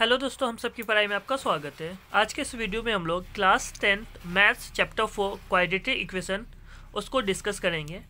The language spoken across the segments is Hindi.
हेलो दोस्तों हम सबकी पढ़ाई में आपका स्वागत है आज के इस वीडियो में हम लोग class tenth maths chapter four quadratic equation उसको डिस्कस करेंगे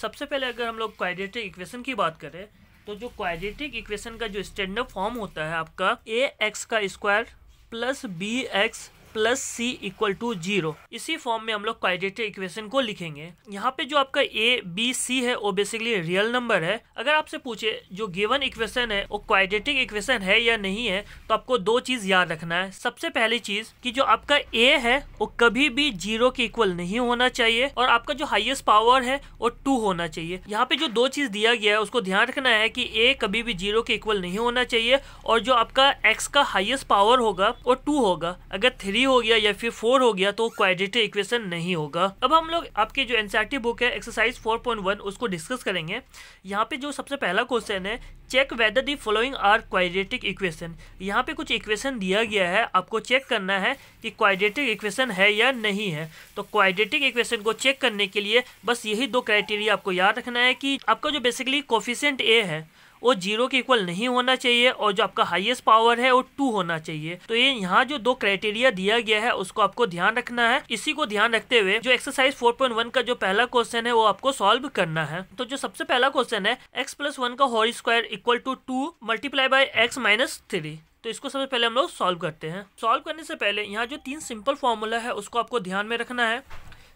सबसे पहले अगर हम लोग क्वाड्रेटिव इक्वेशन की बात करें तो जो क्वाड्रेटिक इक्वेशन का जो स्टैंडर्ड फॉर्म होता है आपका ए एक्स का square plus B x plus C equal to zero इसी फॉर्म में हम लोग क्वाड्रेटिक इक्वेशन को लिखेंगे यहाँ पे जो आपका ए बी सी है वो बेसिकली रियल नंबर है अगर आपसे पूछे जो गिवन इक्वेशन है वो क्वाड्रेटिक इक्वेशन है या नहीं है तो आपको दो चीज याद रखना है सबसे पहली चीज की जो आपका ए है वो कभी भी जीरो के इक्वल नहीं होना चाहिए और आपका जो हाइएस्ट पावर है वो टू होना चाहिए यहाँ पे जो दो चीज दिया गया है उसको ध्यान रखना है की ए कभी भी जीरो के इक्वल नहीं होना चाहिए और जो आपका एक्स का हाइएस्ट पावर होगा वो टू होगा अगर थ्री थ्री हो गया या फिर फोर हो गया तो क्वाड्रेटिक इक्वेशन नहीं होगा अब हम लोग आपकी जो एनसीआरटी बुक है एक्सरसाइज 4.1 उसको डिस्कस करेंगे यहाँ पे जो सबसे पहला क्वेश्चन है check whether the following are quadratic equation यहाँ पे कुछ इक्वेशन दिया गया है आपको चेक करना है कि क्वाड्रेटिक इक्वेशन है या नहीं है तो क्वाड्रेटिक इक्वेशन को चेक करने के लिए बस यही दो क्राइटेरिया आपको याद रखना है कि आपका जो बेसिकली कोफिशेंट ए है वो जीरो के इक्वल नहीं होना चाहिए और जो आपका हाईएस्ट पावर है वो टू होना चाहिए तो ये यहाँ जो दो क्राइटेरिया दिया गया है उसको आपको ध्यान रखना है इसी को ध्यान रखते हुए जो एक्सरसाइज 4.1 का जो पहला क्वेश्चन है वो आपको सॉल्व करना है तो जो सबसे पहला क्वेश्चन है एक्स प्लस वन का whole square equal to two multiply by x minus three तो इसको सबसे पहले हम लोग सॉल्व करते हैं सॉल्व करने से पहले यहाँ जो तीन सिंपल फॉर्मूला है उसको आपको ध्यान में रखना है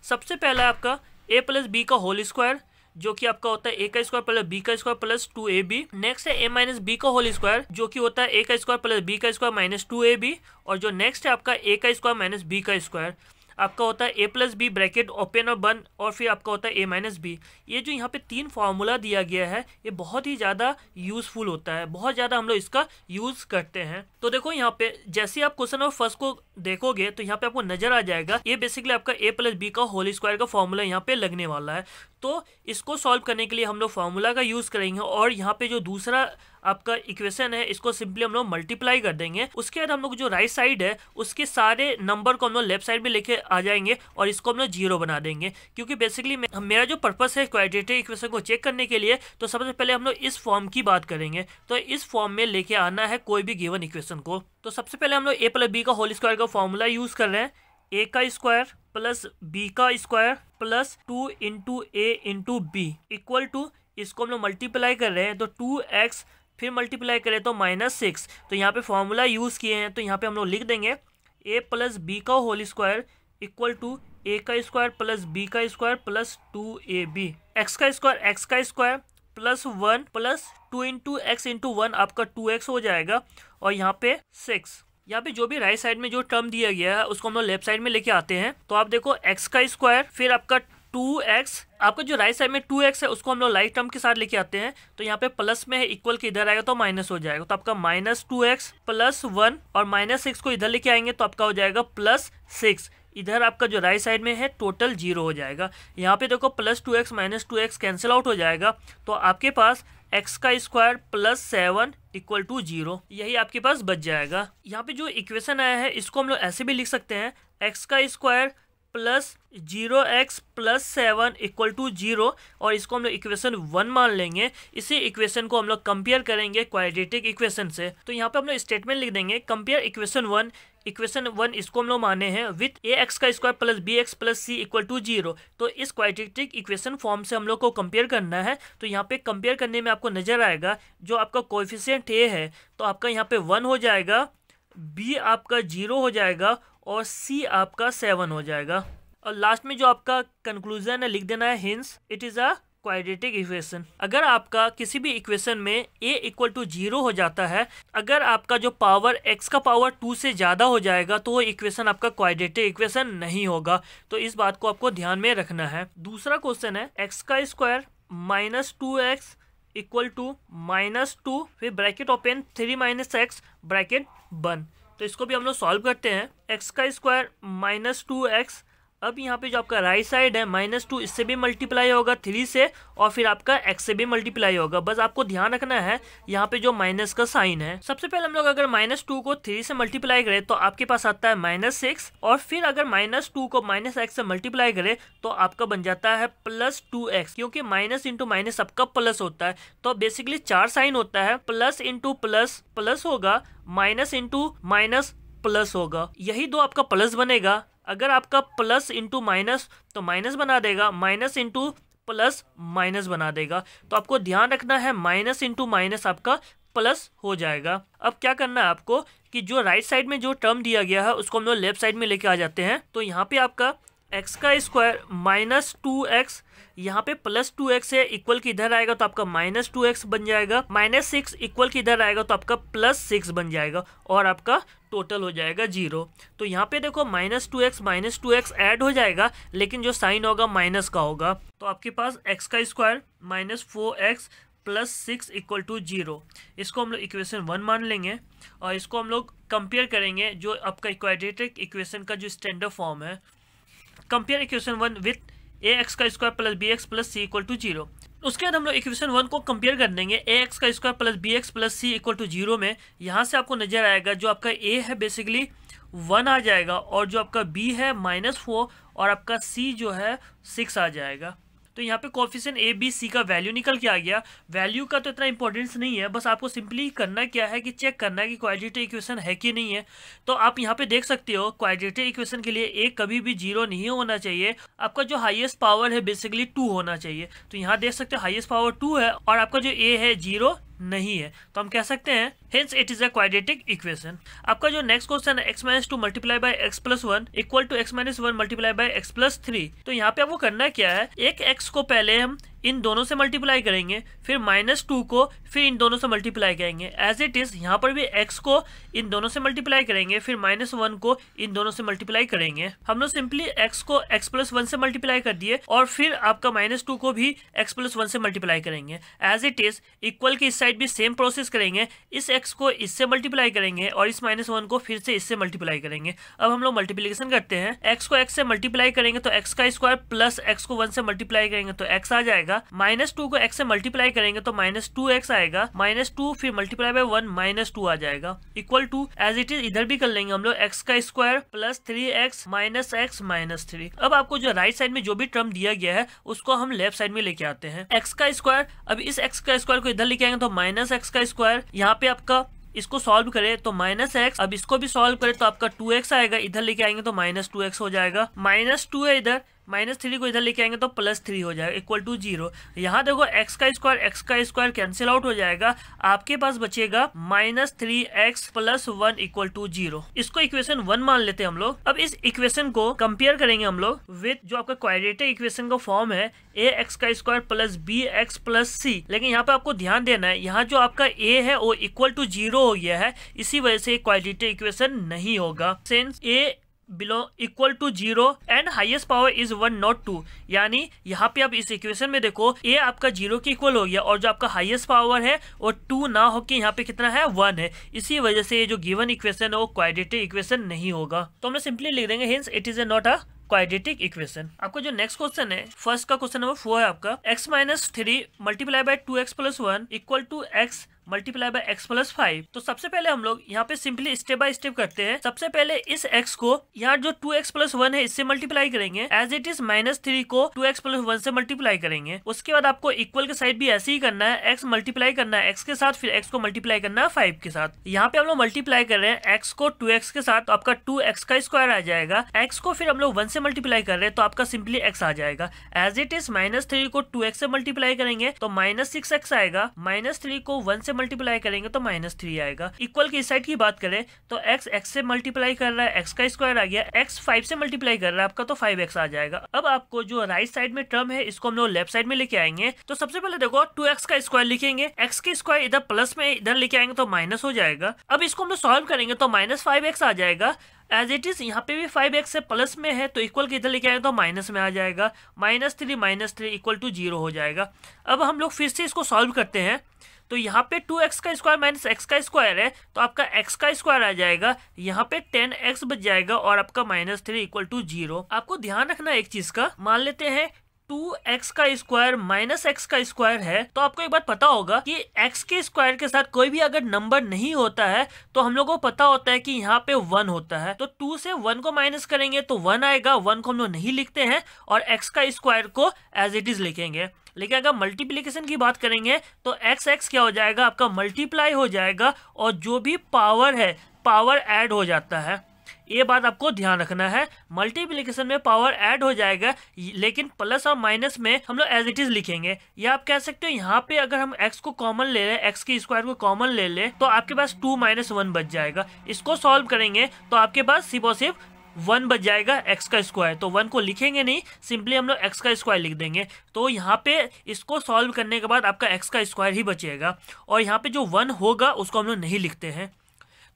सबसे पहला आपका ए प्लस बी का होल स्क्वायर जो कि आपका होता है ए का स्क्वायर प्लस बी का स्क्वायर प्लस टू ए बी नेक्स्ट है ए माइनस बी का होल स्क्वायर जो कि होता है ए का स्क्वायर प्लस बी का square minus two A B और जो नेक्स्ट है आपका ए का स्क्वायर माइनस बी का स्क्वायर आपका होता है ए प्लस बी ब्रैकेट ओपन और बन और फिर आपका होता है ए माइनस बी ये जो यहाँ पे तीन फार्मूला दिया गया है ये बहुत ही ज़्यादा यूज़फुल होता है बहुत ज़्यादा हम लोग इसका यूज़ करते हैं तो देखो यहाँ पे जैसे आप क्वेश्चन नंबर फर्स्ट को देखोगे तो यहाँ पे आपको नजर आ जाएगा ये बेसिकली आपका ए प्लस बी का होल स्क्वायर का फॉर्मूला यहाँ पे लगने वाला है तो इसको सॉल्व करने के लिए हम लोग फार्मूला का यूज़ करेंगे और यहाँ पे जो दूसरा आपका इक्वेशन है इसको सिंपली हम लोग मल्टीप्लाई कर देंगे उसके बाद हम लोग जो राइट साइड है उसके सारे नंबर को हम लोग लेफ्ट साइड में लेके आ जाएंगे और इसको हम लोग जीरो बना देंगे क्योंकि बेसिकली मेरा जो पर्पस है क्वाड्रेटिक इक्वेशन को चेक करने के लिए तो सबसे पहले हम लोग इस फॉर्म की बात करेंगे तो इस फॉर्म में लेके आना है कोई भी गिवन इक्वेशन को तो सबसे पहले हम लोग ए प्लस बी का होल स्क्वायर का फॉर्मूला यूज कर रहे हैं ए का स्क्वायर प्लस बी का square plus two into A into B equal to इसको हम लोग मल्टीप्लाई कर रहे हैं तो टू एक्स फिर मल्टीप्लाई करें तो माइनस सिक्स तो यहाँ पे फॉर्मूला यूज़ किए हैं तो यहाँ पे हम लोग लिख देंगे ए प्लस बी का whole square equal to a का स्क्वायर प्लस बी का स्क्वायर प्लस टू ए बी एक्स का स्क्वायर एक्स का square plus one plus two into x into one आपका टू एक्स हो जाएगा और यहाँ पे सिक्स यहाँ पे जो भी राइट साइड में जो टर्म दिया गया है उसको हम लोग लेफ्ट साइड में लेके आते हैं तो आप देखो एक्स का स्क्वायर फिर आपका टू एक्स आपका जो राइट साइड में टू एक्स है उसको हम लोग राइट टर्म के साथ लेके आते हैं तो यहाँ पे प्लस में है इक्वल के इधर आएगा तो माइनस हो जाएगा तो आपका minus two x plus one और माइनस सिक्स को इधर लेके आएंगे तो आपका हो जाएगा प्लस सिक्स इधर आपका जो राइट साइड में है टोटल जीरो हो जाएगा यहाँ पे देखो plus two x minus two x cancel out हो जाएगा तो आपके पास एक्स का square plus seven equal to zero यही आपके पास बच जाएगा यहाँ पे जो इक्वेशन आया है इसको हम लोग ऐसे भी लिख सकते हैं एक्स का square plus zero x plus seven equal to zero और इसको हम लोग इक्वेशन वन मान लेंगे इसी इक्वेशन को हम लोग कंपेयर करेंगे क्वाड्रेटिक इक्वेशन से तो यहाँ पे हम लोग स्टेटमेंट लिख देंगे compare equation one equation one इसको हम लोग माने हैं विथ ए एक्स का square plus B x plus C equal to zero तो इस क्वाड्रेटिक इक्वेशन फॉर्म से हम लोग को कंपेयर करना है तो यहाँ पे कंपेयर करने में आपको नजर आएगा जो आपका कोएफिशिएंट ए है तो आपका यहाँ पे वन हो जाएगा बी आपका जीरो हो जाएगा और सी आपका सेवन हो जाएगा और लास्ट में जो आपका कंक्लूजन है लिख देना है hence it is a quadratic equation अगर आपका किसी भी इक्वेशन में ए इक्वल टू जीरो हो जाता है अगर आपका जो पावर एक्स का पावर टू से ज़्यादा हो जाएगा तो वो इक्वेशन आपका क्वाड्रेटिक इक्वेशन नहीं होगा तो इस बात को आपको ध्यान में रखना है दूसरा क्वेश्चन है एक्स का square minus two x equal to minus two फिर bracket open three minus x bracket one तो इसको भी हम लोग सॉल्व करते हैं एक्स का स्क्वायर माइनस टू एक्स अब यहाँ पे जो आपका राइट साइड है माइनस टू इससे भी मल्टीप्लाई होगा थ्री से और फिर आपका एक्स से भी मल्टीप्लाई होगा बस आपको ध्यान रखना है यहाँ पे जो माइनस का साइन है सबसे पहले हम लोग अगर माइनस टू को थ्री से मल्टीप्लाई करें तो आपके पास आता है माइनस सिक्स और फिर अगर माइनस टू को माइनस एक्स से मल्टीप्लाई करे तो आपका बन जाता है प्लस टू एक्स क्योंकि माइनस इंटू माइनस आपका प्लस होता है तो बेसिकली चार साइन होता है प्लस इंटू प्लस प्लस होगा माइनस इंटू माइनस प्लस होगा यही दो आपका प्लस बनेगा अगर आपका प्लस इंटू माइनस तो माइनस बना देगा माइनस इंटू प्लस माइनस बना देगा तो आपको ध्यान रखना है माइनस इंटू माइनस आपका प्लस हो जाएगा अब क्या करना है आपको कि जो राइट साइड में जो टर्म दिया गया है उसको हम लोग लेफ्ट साइड में लेके आ जाते हैं तो यहाँ पे आपका एक्स का स्क्वायर माइनस टू एक्स यहाँ पे प्लस टू एक्स है इक्वल की इधर आएगा तो आपका माइनस टू एक्स बन जाएगा माइनस सिक्स इक्वल की इधर आएगा तो आपका प्लस सिक्स बन जाएगा और आपका टोटल हो जाएगा जीरो तो यहाँ पे देखो minus two x minus two x add हो जाएगा लेकिन जो साइन होगा माइनस का होगा तो आपके पास एक्स का square minus four x plus six equal to zero इसको हम लोग इक्वेशन वन मान लेंगे और इसको हम लोग कंपेयर करेंगे जो आपका इक्वाड्रेटिक इक्वेशन का जो स्टैंडर्ड फॉर्म है compare equation one with a x का square plus B x plus C equal to zero उसके बाद हम लोग इक्वेशन वन को कंपेयर कर देंगे ए एक्स का square plus B x plus C equal to zero में यहाँ से आपको नजर आएगा जो आपका ए है बेसिकली वन आ जाएगा और जो आपका बी है माइनस फोर और आपका सी जो है सिक्स आ जाएगा तो यहाँ पे कॉफिशन ए बी सी का वैल्यू निकल के आ गया वैल्यू का तो इतना इंपॉर्टेंस नहीं है बस आपको सिंपली करना क्या है कि चेक करना है कि क्वाड्रेटिक इक्वेशन है कि नहीं है तो आप यहाँ पे देख सकते हो क्वाड्रेटिक इक्वेशन के लिए ए कभी भी जीरो नहीं होना चाहिए आपका जो हाइएस्ट पावर है बेसिकली टू होना चाहिए तो यहाँ देख सकते हो हाइएस्ट पावर टू है और आपका जो ए है जीरो नहीं है तो हम कह सकते हैं hence it is a quadratic equation आपका जो नेक्स्ट क्वेश्चन है x minus two multiply by x plus one equal to x minus one multiply by x plus three तो यहाँ पे आपको करना क्या है एक एक्स को पहले हम इन दोनों से मल्टीप्लाई करेंगे फिर माइनस टू को फिर इन दोनों से मल्टीप्लाई करेंगे एज इट इज़ यहाँ पर भी एक्स को इन दोनों से मल्टीप्लाई करेंगे फिर माइनस वन को इन दोनों से मल्टीप्लाई करेंगे हम लोग सिंपली एक्स को एक्स प्लस वन से मल्टीप्लाई कर दिए और फिर आपका माइनस टू को भी एक्स प्लस वन से मल्टीप्लाई करेंगे एज इट इज़ इक्वल की इस साइड भी सेम प्रोसेस करेंगे इस एक्स को इससे मल्टीप्लाई करेंगे और इस माइनस वन को फिर से इससे मल्टीप्लाई करेंगे अब हम लोग मल्टीप्लीकेशन करते हैं एक्स को एक्स से मल्टीप्लाई करेंगे तो एक्स का स्क्वायर प्लस एक्स को वन से मल्टीप्लाई करेंगे तो एक्स आ जाएगा आएगा माइनस टू को एक्स से मल्टीप्लाई करेंगे तो माइनस टू एक्स आएगा माइनस टू फिर multiply by one minus two आ जाएगा equal to as it is इधर भी कर लेंगे हम लोग एक्स का square plus three x minus x minus three अब आपको जो राइट साइड में जो भी टर्म दिया गया है उसको हम लेफ्ट साइड में लेके आते हैं एक्स का स्क्वायर अब इस एक्स का स्क्वायर को इधर लेके आएंगे तो माइनस एक्स का स्क्वायर यहाँ पे आपका इसको सॉल्व करें तो माइनस एक्स अब इसको भी सॉल्व करें तो आपका टू एक्स आएगा इधर लेके आएंगे तो माइनस टू एक्स हो जाएगा माइनस टू है इधर माइनस थ्री को इधर लेके आएंगे तो प्लस थ्री हो जाएगा इक्वल टू जीरो यहाँ देखो एक्स का स्क्वायर एक्स का स्क्वायर कैंसिल आउट हो जाएगा आपके पास बचेगा minus three x plus one equal to zero इसको इक्वेशन वन मान लेते हैं हम लोग अब इस इक्वेशन को कंपेयर करेंगे हम लोग विथ जो आपका क्वारिटेटिव इक्वेशन का फॉर्म है ए एक्स का square plus B x plus c लेकिन यहाँ पे आपको ध्यान देना है यहाँ जो आपका ए है वो इक्वल टू जीरो हो गया है इसी वजह से क्वालिटेटिव इक्वेशन नहीं होगा since a below equal to zero and highest power is one not two यानी यहाँ पे आप इस इक्वेशन में देखो ए आपका जीरो के इक्वल हो गया और जो आपका हाइएस्ट पावर है वो टू ना होकर यहाँ पे कितना है वन है इसी वजह से ये जो गिवन इक्वेशन है वो क्वाड्रेटिक इक्वेशन नहीं होगा तो हमें सिंपली लिख देंगे hence it is a not a quadratic equation आपको जो नेक्स्ट क्वेश्चन है फर्स्ट का क्वेश्चन नंबर फोर है आपका x minus three multiply by two x plus one equal to x multiply by x plus five तो सबसे पहले हम लोग यहाँ पे सिंपली स्टेप बाय स्टेप करते हैं सबसे पहले इस एक्स को यहाँ जो टू एक्स प्लस वन है इससे मल्टीप्लाई करेंगे as it is minus three को टू एक्स प्लस वन से मल्टीप्लाई करेंगे उसके बाद आपको इक्वल के साइड भी ऐसे ही करना है x मल्टीप्लाई करना है x के साथ फिर x को मल्टीप्लाई करना है फाइव के साथ यहाँ पे हम लोग मल्टीप्लाई कर रहे हैं एक्स को टू एक्स के साथ तो आपका टू एक्स का स्क्वायर आ जाएगा एक्स को फिर हम लोग वन से मल्टीप्लाई कर रहे हैं तो आपका सिंपली एक्स आ जाएगा as it is minus three को टू एक्स से मल्टीप्लाई करेंगे तो माइनस सिक्स एक्स आएगा माइनस थ्री को वन से मल्टीप्लाई करेंगे तो माइनस थ्री आएगा इक्वल की साइड की बात करें तो एक्स एक्स से मल्टीप्लाई कर रहा है एक्स का स्क्वायर आ गया एक्स फाइव से मल्टीप्लाई कर रहा है आपका तो फाइव एक्स आ जाएगा अब आपको जो राइट साइड में टर्म है इसको हम लोग लेफ्ट साइड में लेके आएंगे तो सबसे पहले देखो टू का स्क्वायर लिखेंगे एक्स के स्क्वायर इधर प्लस में इधर लेके आएंगे तो माइनस हो जाएगा अब इसको हम लोग सॉल्व करेंगे तो माइनस फाइव एक्स आ जाएगा एज इट इज यहाँ पे भी फाइव एक्स प्लस में है तो इक्वल के इधर लेके आएंगे तो माइनस में आ जाएगा minus three minus three equal to zero हो जाएगा अब हम लोग फिर से इसको सॉल्व करते हैं तो यहाँ पे टू एक्स का स्क्वायर माइनस एक्स का स्क्वायर है तो आपका एक्स का स्क्वायर आ जाएगा यहाँ पे टेन एक्स बच जाएगा और आपका minus three equal to zero आपको ध्यान रखना एक चीज का मान लेते हैं टू एक्स का स्क्वायर माइनस एक्स का स्क्वायर है तो आपको एक बात पता होगा कि एक्स के स्क्वायर के साथ कोई भी अगर नंबर नहीं होता है तो हम लोगों को पता होता है कि यहाँ पे वन होता है तो टू से वन को माइनस करेंगे तो वन आएगा वन को हम लोग नहीं लिखते हैं और एक्स का स्क्वायर को एज इट इज लिखेंगे लेकिन अगर मल्टीप्लीकेशन की बात करेंगे तो एक्स एक्स क्या हो जाएगा आपका मल्टीप्लाई हो जाएगा और जो भी पावर है पावर ऐड हो जाता है ये बात आपको ध्यान रखना है मल्टीप्लीकेशन में पावर ऐड हो जाएगा लेकिन प्लस और माइनस में हम लोग एज इट इज लिखेंगे या आप कह सकते हो यहाँ पे अगर हम एक्स को कॉमन ले लें एक्स की स्क्वायर को कॉमन ले लें तो आपके पास टू माइनस वन बच जाएगा इसको सॉल्व करेंगे तो आपके पास सिर्फ और सिर्फ वन बच जाएगा एक्स का स्क्वायर तो वन को लिखेंगे नहीं सिंपली हम लोग एक्स का स्क्वायर लिख देंगे तो यहाँ पे इसको सॉल्व करने के बाद आपका एक्स का स्क्वायर ही बचेगा और यहाँ पे जो वन होगा उसको हम लोग नहीं लिखते हैं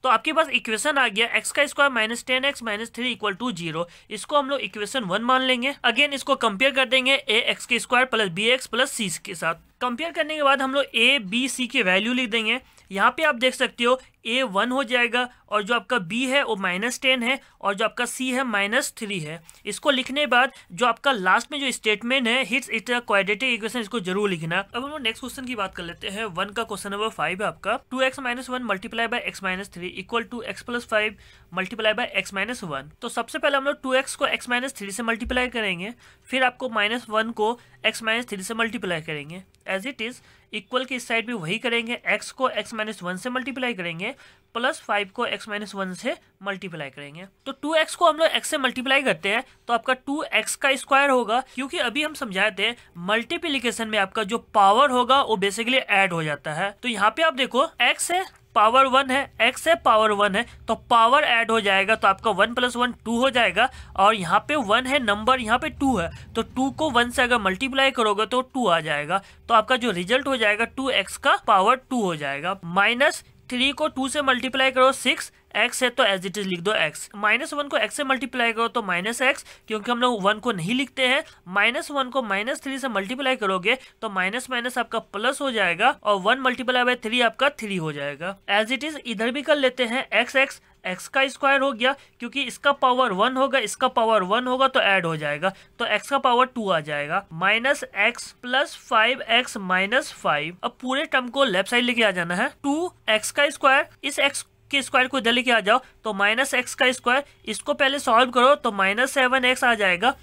तो आपके पास इक्वेशन आ गया एक्स का square minus ten x minus three equal to zero इसको हम लोग इक्वेशन वन मान लेंगे अगेन इसको कंपेयर कर देंगे ए एक्स के square plus B x plus c के साथ कंपेयर करने के बाद हम लोग ए बी सी के वैल्यू लिख देंगे यहाँ पे आप देख सकते हो ए वन हो जाएगा और जो आपका बी है वो माइनस टेन है और जो आपका सी है माइनस थ्री है इसको लिखने बाद जो आपका लास्ट में जो स्टेटमेंट है हिट्स इट क्वाड्रेटिक इक्वेशन इसको जरूर लिखना अब हम नेक्स्ट क्वेश्चन की बात कर लेते हैं वन का क्वेश्चन नंबर फाइव है आपका two x minus one multiply by x minus three equal to x plus five multiply by x minus one तो सबसे पहले हम लोग टू एक्स को एक्स माइनस थ्री से मल्टीप्लाई करेंगे फिर आपको माइनस वन को एक्स माइनस थ्री से मल्टीप्लाई करेंगे एज इट इज इक्वल के इस साइड भी वही करेंगे एक्स को एक्स माइनस वन से मल्टीप्लाई करेंगे प्लस फाइव को एक्स माइनस वन से मल्टीप्लाई करेंगे तो टू एक्स को हम लोग एक्स से मल्टीप्लाई करते हैं तो आपका टू एक्स का स्क्वायर होगा क्योंकि अभी हम समझाए थे मल्टीप्लीकेशन में आपका जो पावर होगा वो बेसिकली एड हो जाता है तो यहाँ पे आप देखो एक्स है पावर वन है एक्स है पावर वन है तो पावर ऐड हो जाएगा तो आपका वन प्लस वन टू हो जाएगा और यहाँ पे वन है नंबर यहाँ पे टू है तो टू को वन से अगर मल्टीप्लाई करोगे तो टू आ जाएगा तो आपका जो रिजल्ट हो जाएगा टू एक्स का पावर टू हो जाएगा माइनस थ्री को टू से मल्टीप्लाई करो सिक्स एक्स है तो एज इट इज लिख दो एक्स माइनस वन को एक्स से मल्टीप्लाई करो तो माइनस एक्स क्योंकि हम लोग वन को नहीं लिखते हैं माइनस वन को माइनस थ्री से मल्टीप्लाई करोगे तो माइनस माइनस आपका प्लस हो जाएगा और वन मल्टीप्लाई बाय थ्री आपका थ्री हो जाएगा एज इट इज इधर भी कर लेते हैं एक्स एक्स एक्स का स्क्वायर हो गया क्योंकि इसका पावर वन होगा इसका पावर वन होगा तो ऐड हो जाएगा तो एक्स का पावर टू आ जाएगा minus x plus five x minus five अब पूरे टर्म को लेफ्ट साइड लेके आ जाना है टू एक्स का स्क्वायर इस एक्स के स्क्वायर को इधर लेके आ जाओ तो माइनस एक्स का स्क्वायर इसको पहले सॉल्व करो तो माइनस सेवन एक्स आ जाएगा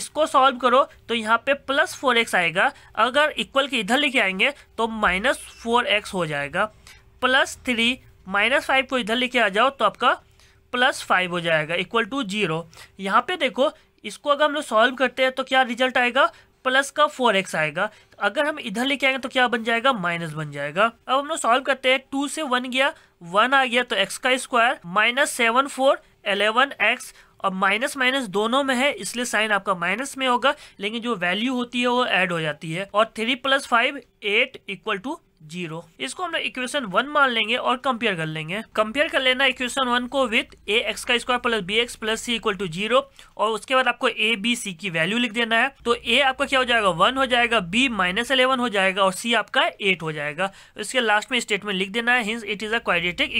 इसको सॉल्व करो तो यहाँ पे प्लस फोर एक्स आएगा अगर इक्वल के इधर लेके आएंगे तो माइनस फोर एक्स हो जाएगा प्लस थ्री माइनस फाइव को इधर लेके आ जाओ तो आपका प्लस फाइव हो जाएगा इक्वल टू जीरो यहाँ पे देखो इसको अगर हम लोग सॉल्व करते हैं तो क्या रिजल्ट आएगा प्लस का फोर एक्स आएगा अगर हम इधर लेके आएंगे तो क्या बन जाएगा माइनस बन जाएगा अब हम लोग सॉल्व करते हैं टू से वन गया वन आ गया तो एक्स का square minus seven four eleven x और माइनस माइनस दोनों में है इसलिए साइन आपका माइनस में होगा लेकिन जो वैल्यू होती है वो ऐड हो जाती है और three plus five eight equal to zero इसको हम लोग इक्वेशन वन मान लेंगे और कंपेयर कर लेंगे कंपेयर कर लेना इक्वेशन वन को विथ ए एक्स का square plus B x plus C equal to zero और उसके बाद आपको ए बी सी की वैल्यू लिख देना है तो ए आपका क्या हो जाएगा वन हो जाएगा बी माइनस अलेवन हो जाएगा और सी आपका एट हो जाएगा इसके लास्ट में स्टेटमेंट लिख देना है hence it is a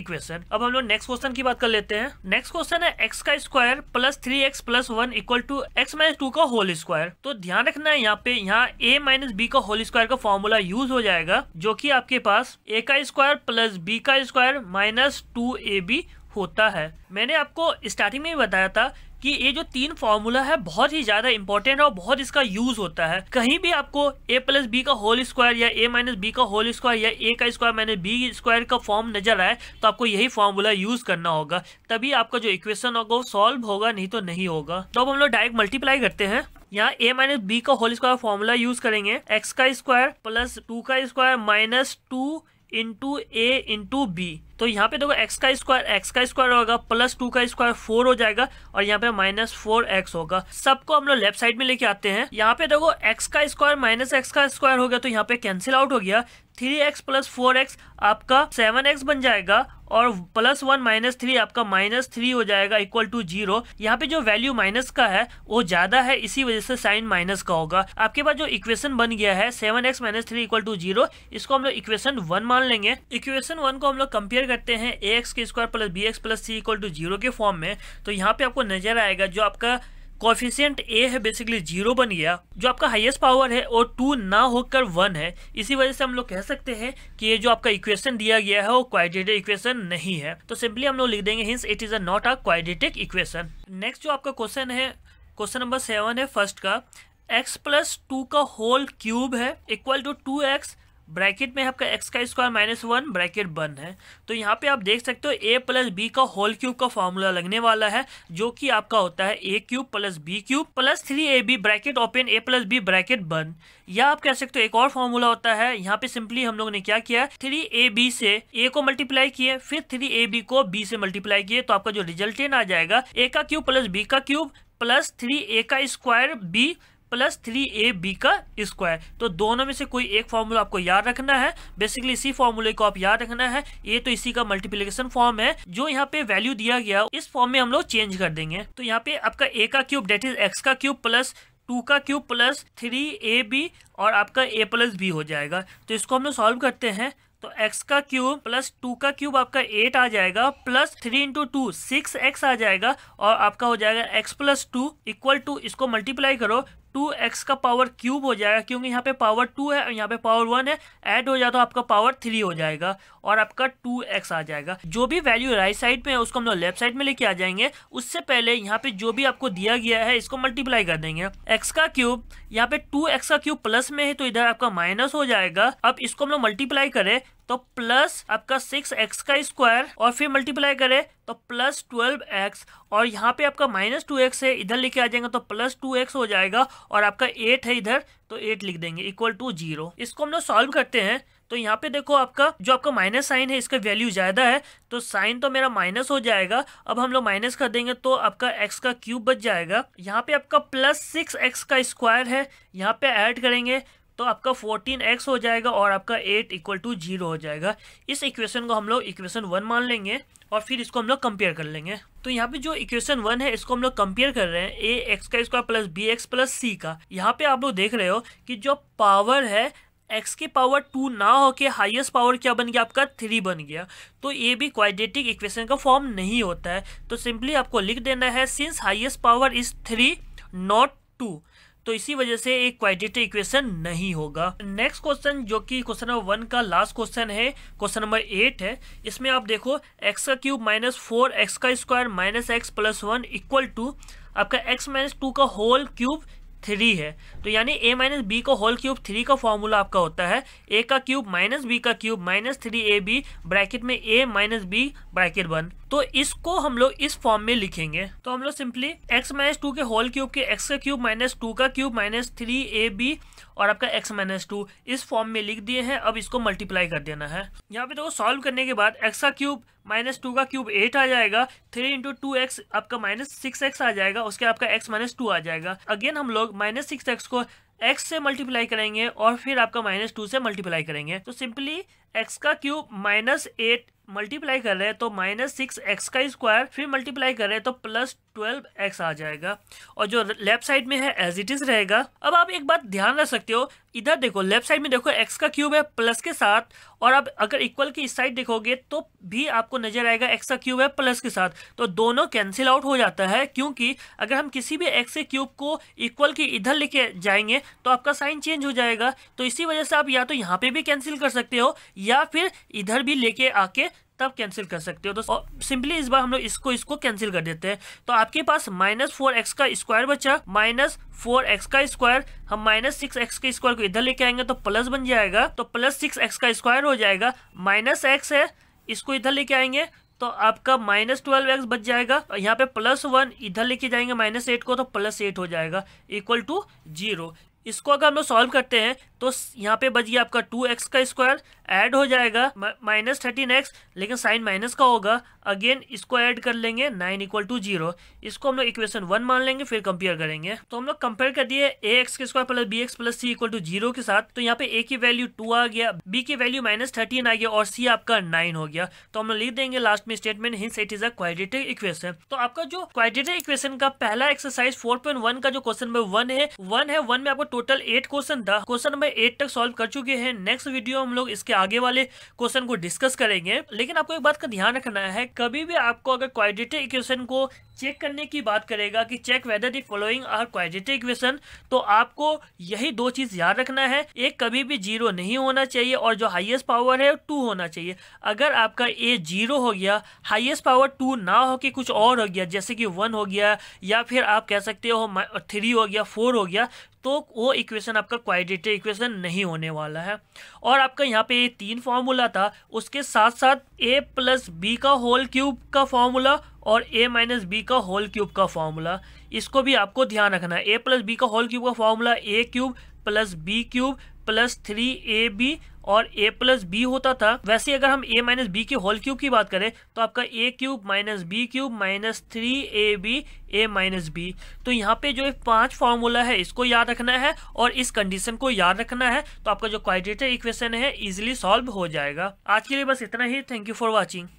equation अब हम लोग नेक्स्ट क्वेश्चन की बात कर लेते हैं नेक्स्ट क्वेश्चन है एक्स का square plus three x plus one equal to x minus two का होल स्क्वायर तो ध्यान रखना है यहाँ पे यहाँ ए माइनस बी का होल स्क्वायर का फॉर्मूला यूज हो जाएगा जो की आपके पास ए का स्क्वायर प्लस बी का स्क्वायर माइनस टू ए बी होता है मैंने आपको स्टार्टिंग में ही बताया था कि ये जो तीन फॉर्मूला है बहुत ही ज्यादा इंपॉर्टेंट है और बहुत इसका यूज होता है कहीं भी आपको ए प्लस बी का होल स्क्वायर या ए माइनस बी का होल स्क्वायर या ए का स्क्वायर माइनस बी स्क्वायर का फॉर्म नजर आए तो आपको यही फॉर्मूला यूज करना होगा तभी आपका जो इक्वेशन होगा वो सॉल्व होगा नहीं तो नहीं होगा तो अब हम लोग डायरेक्ट मल्टीप्लाई करते हैं यहाँ ए माइनस बी का होल स्क्वायर फॉर्मूला यूज करेंगे एक्स का स्क्वायर प्लस टू का स्क्वायर माइनस टू इंटू ए इंटू बी तो यहाँ पे देखो एक्स का स्क्वायर एक्स का स्क्वायर होगा प्लस टू का स्क्वायर फोर हो जाएगा और यहाँ पे माइनस फोर एक्स होगा सबको हम लोग लेफ्ट साइड में लेके आते हैं यहाँ पे देखो एक्स का स्क्वायर माइनस एक्स का स्क्वायर हो गया तो यहाँ पे कैंसिल आउट हो गया three x plus four x आपका सेवन एक्स बन जाएगा और प्लस वन माइनस थ्री आपका माइनस थ्री हो जाएगा इक्वल टू जीरो यहाँ पे जो वैल्यू माइनस का है वो ज्यादा है इसी वजह से साइन माइनस का होगा आपके पास जो इक्वेशन बन गया है seven x minus three equal to zero इसको हम लोग इक्वेशन वन मान लेंगे इक्वेशन वन को हम लोग कंपेयर करते हैं ए एक्स के square plus B x plus C equal to zero के फॉर्म में तो यहाँ पे आपको नजर आएगा जो आपका कॉफिशियंट ए है बेसिकली जीरो बन गया जो आपका हाईएस्ट पावर है और टू ना होकर वन है इसी वजह से हम लोग कह सकते हैं कि ये जो आपका इक्वेशन दिया गया है वो क्वाड्रेटिक इक्वेशन नहीं है तो सिंपली हम लोग लिख देंगे hence it is a not a quadratic equation next जो आपका क्वेश्चन है क्वेश्चन नंबर सेवन है फर्स्ट का एक्स प्लस टू का होल क्यूब है equal to two x bracket में आपका एक्स का स्क्वायर माइनस वन ब्रैकेट बन है तो यहाँ पे आप देख सकते हो ए प्लस बी का होल क्यूब का फॉर्मूला लगने वाला है जो कि आपका होता है a cube plus b cube plus three a b bracket open a plus B bracket बन या आप कह सकते हो एक और फॉर्मूला होता है यहाँ पे सिंपली हम लोग ने क्या किया थ्री ए बी से ए को मल्टीप्लाई किए फिर थ्री ए बी को बी से मल्टीप्लाई किए तो आपका जो रिजल्ट आ जाएगा ए का क्यूब प्लस बी का क्यूब प्लस थ्री ए का square b plus three a b का स्क्वायर तो दोनों में से कोई एक फॉर्मूला आपको याद रखना है बेसिकली इसी फॉर्मूले को आप याद रखना है ये तो इसी का मल्टीप्लीकेशन फॉर्म है जो यहाँ पे वैल्यू दिया गया इस फॉर्म में हम लोग चेंज कर देंगे तो यहाँ पे आपका ए का क्यूब डेट इज एक्स का क्यूब प्लस टू का cube plus three a B और आपका ए प्लस बी हो जाएगा तो इसको हम लोग सॉल्व करते हैं तो x का क्यूब प्लस टू का क्यूब आपका एट आ जाएगा plus three into two six x आ जाएगा और आपका हो जाएगा x plus two equal to इसको मल्टीप्लाई करो टू एक्स का पावर क्यूब हो जाएगा क्योंकि यहाँ पे पावर टू है और यहाँ पे पावर वन है ऐड हो जाए तो आपका पावर थ्री हो जाएगा और आपका टू एक्स आ जाएगा जो भी वैल्यू राइट साइड में है उसको हम लोग लेफ्ट साइड में लेके आ जाएंगे उससे पहले यहाँ पे जो भी आपको दिया गया है इसको मल्टीप्लाई कर देंगे एक्स का क्यूब यहाँ पे टू एक्स का क्यूब प्लस में है तो इधर आपका माइनस हो जाएगा अब इसको हम लोग मल्टीप्लाई करें तो प्लस आपका सिक्स एक्स का स्क्वायर और फिर मल्टीप्लाई करें तो प्लस ट्वेल्व एक्स और यहाँ पे आपका माइनस टू एक्स है इधर लेके आ जाएंगे तो प्लस टू एक्स हो जाएगा और आपका एट है इधर तो एट लिख देंगे इक्वल टू जीरो इसको हम लोग सॉल्व करते हैं तो यहाँ पे देखो आपका जो आपका माइनस साइन है इसका वैल्यू ज़्यादा है तो साइन तो मेरा माइनस हो जाएगा अब हम लोग माइनस कर देंगे तो आपका एक्स का क्यूब बच जाएगा यहाँ पे आपका प्लस सिक्स एक्स का स्क्वायर है यहाँ पे ऐड करेंगे तो आपका फोर्टीन एक्स हो जाएगा और आपका एट इक्वल टू जीरो हो जाएगा इस इक्वेशन को हम लोग इक्वेशन वन मान लेंगे और फिर इसको हम लोग कंपेयर कर लेंगे तो यहाँ पे जो इक्वेशन वन है इसको हम लोग कंपेयर कर रहे हैं ए एक्स का square plus B x plus c का यहाँ पे आप लोग देख रहे हो कि जो पावर है एक्स की पावर टू ना होके हाइएस्ट पावर क्या बन गया आपका थ्री बन गया तो ये भी क्वाड्रेटिक इक्वेशन का फॉर्म नहीं होता है तो सिंपली आपको लिख देना है since highest power is three not two तो इसी वजह से एक क्वाड्रेटिक इक्वेशन नहीं होगा नेक्स्ट क्वेश्चन जो कि क्वेश्चन नंबर वन का लास्ट क्वेश्चन है क्वेश्चन नंबर एट है इसमें आप देखो एक्स का क्यूब माइनस फोर एक्स का square minus x plus one equal to आपका एक्स माइनस टू का होल क्यूब थ्री है तो यानी ए माइनस बी का होल क्यूब थ्री का फॉर्मूला आपका होता है ए का क्यूब माइनस बी का cube minus three a b bracket में a minus B bracket one तो इसको हम लोग इस फॉर्म में लिखेंगे तो हम लोग सिंपली एक्स माइनस टू के होल क्यूब के एक्स का क्यूब माइनस टू का cube minus three a B और आपका एक्स माइनस टू इस फॉर्म में लिख दिए हैं अब इसको मल्टीप्लाई कर देना है यहाँ पे देखो सॉल्व करने के बाद एक्स का क्यूब माइनस टू का क्यूब एट आ जाएगा थ्री इंटू टू एक्स आपका माइनस सिक्स एक्स आ जाएगा उसके आपका एक्स माइनस टू आ जाएगा अगेन हम लोग माइनस सिक्स एक्स को एक्स से मल्टीप्लाई करेंगे और फिर आपका माइनस टू से मल्टीप्लाई करेंगे तो सिंपली एक्स का क्यूब माइनस एट मल्टीप्लाई कर रहे हैं तो माइनस सिक्स एक्स का स्क्वायर फिर मल्टीप्लाई कर रहे हैं तो प्लस ट्वेल्व एक्स आ जाएगा और जो लेफ्ट साइड में है एज इट इज रहेगा अब आप एक बात ध्यान रख सकते हो इधर देखो लेफ्ट साइड में देखो एक्स का क्यूब है प्लस के साथ और आप अगर इक्वल की इस साइड देखोगे तो भी आपको नजर आएगा एक्स का क्यूब है प्लस के साथ तो दोनों कैंसिल आउट हो जाता है क्योंकि अगर हम किसी भी एक्स क्यूब को इक्वल की इधर लेके जाएंगे तो आपका साइन चेंज हो जाएगा तो इसी वजह से आप या तो यहाँ पे भी कैंसिल कर सकते हो या फिर इधर भी लेके आके तब कैंसिल कर सकते हो तो सिंपली इस बार हम लोग इसको इसको कैंसिल कर देते हैं तो आपके पास माइनस फोर एक्स का स्क्वायर बचा माइनस फोर एक्स का स्क्वायर हम माइनस सिक्स एक्स के स्क्वायर को इधर लेके आएंगे तो प्लस बन जाएगा तो प्लस सिक्स एक्स का स्क्वायर हो जाएगा माइनस एक्स है इसको इधर लेके आएंगे तो आपका माइनस ट्वेल्व एक्स बच जाएगा और यहाँ पे प्लस वन इधर लेके जाएंगे माइनस एट को तो प्लस एट हो जाएगा इक्वल टू जीरो इसको अगर हम लोग सॉल्व करते हैं तो यहाँ पे बच गया आपका टू एक्स का स्क्वायर ऐड हो जाएगा माइनस थर्टीन एक्स लेकिन साइन माइनस का होगा अगेन इसको ऐड कर लेंगे नाइन इक्वल टू जीरो इसको हम लोग इक्वेशन वन मान लेंगे फिर कंपेयर करेंगे तो हम लोग कंपेयर कर दिए ए एक्स के square plus B x plus C equal to zero के साथ तो यहाँ पे ए की वैल्यू टू आ गया बी की वैल्यू माइनस थर्टीन आ गया और सी आपका नाइन हो गया तो हम लोग लिख देंगे लास्ट में statement hence it is a qualitative equation तो आपका जो क्वालिटेटिव इक्वेशन का पहला एक्सरसाइज फोर पॉइंट वन का जो क्वेश्चन नंबर वन है वन है वन में आपको टोटल एट क्वेश्चन था क्वेश्चन नंबर एट तक सॉल्व कर चुके हैं नेक्स्ट वीडियो हम लोग इसके आगे वाले क्वेश्चन को डिस्कस करेंगे लेकिन आपको एक बात का ध्यान रखना है कभी भी आपको अगर क्वाड्रेटिक इक्वेशन को चेक करने की बात करेगा कि check whether the following are quadratic equation तो आपको यही दो चीज याद रखना है एक कभी भी जीरो नहीं होना चाहिए और जो हाईएस्ट पावर है टू होना चाहिए अगर आपका ए जीरो हो गया हाईएस्ट पावर टू ना हो कि कुछ और हो गया जैसे कि वन हो गया या फिर आप कह सकते हो थ्री हो गया फोर हो गया तो वो इक्वेशन आपका क्वाड्रेटिक इक्वेशन नहीं होने वाला है और आपका यहाँ पे ये तीन फार्मूला था उसके साथ साथ ए प्लस बी का होल क्यूब का फार्मूला और ए माइनस बी का होल क्यूब का फार्मूला इसको भी आपको ध्यान रखना है ए प्लस बी का होल क्यूब का formula a cube plus b cube plus three a B और ए प्लस बी होता था वैसे अगर हम ए माइनस बी के होल क्यूब की बात करें तो आपका a cube minus b cube minus three a b a minus b तो यहाँ पे जो पांच फॉर्मूला है इसको याद रखना है और इस कंडीशन को याद रखना है तो आपका जो क्वाड्रेचर इक्वेशन है इजिली सॉल्व हो जाएगा आज के लिए बस इतना ही थैंक यू फॉर वॉचिंग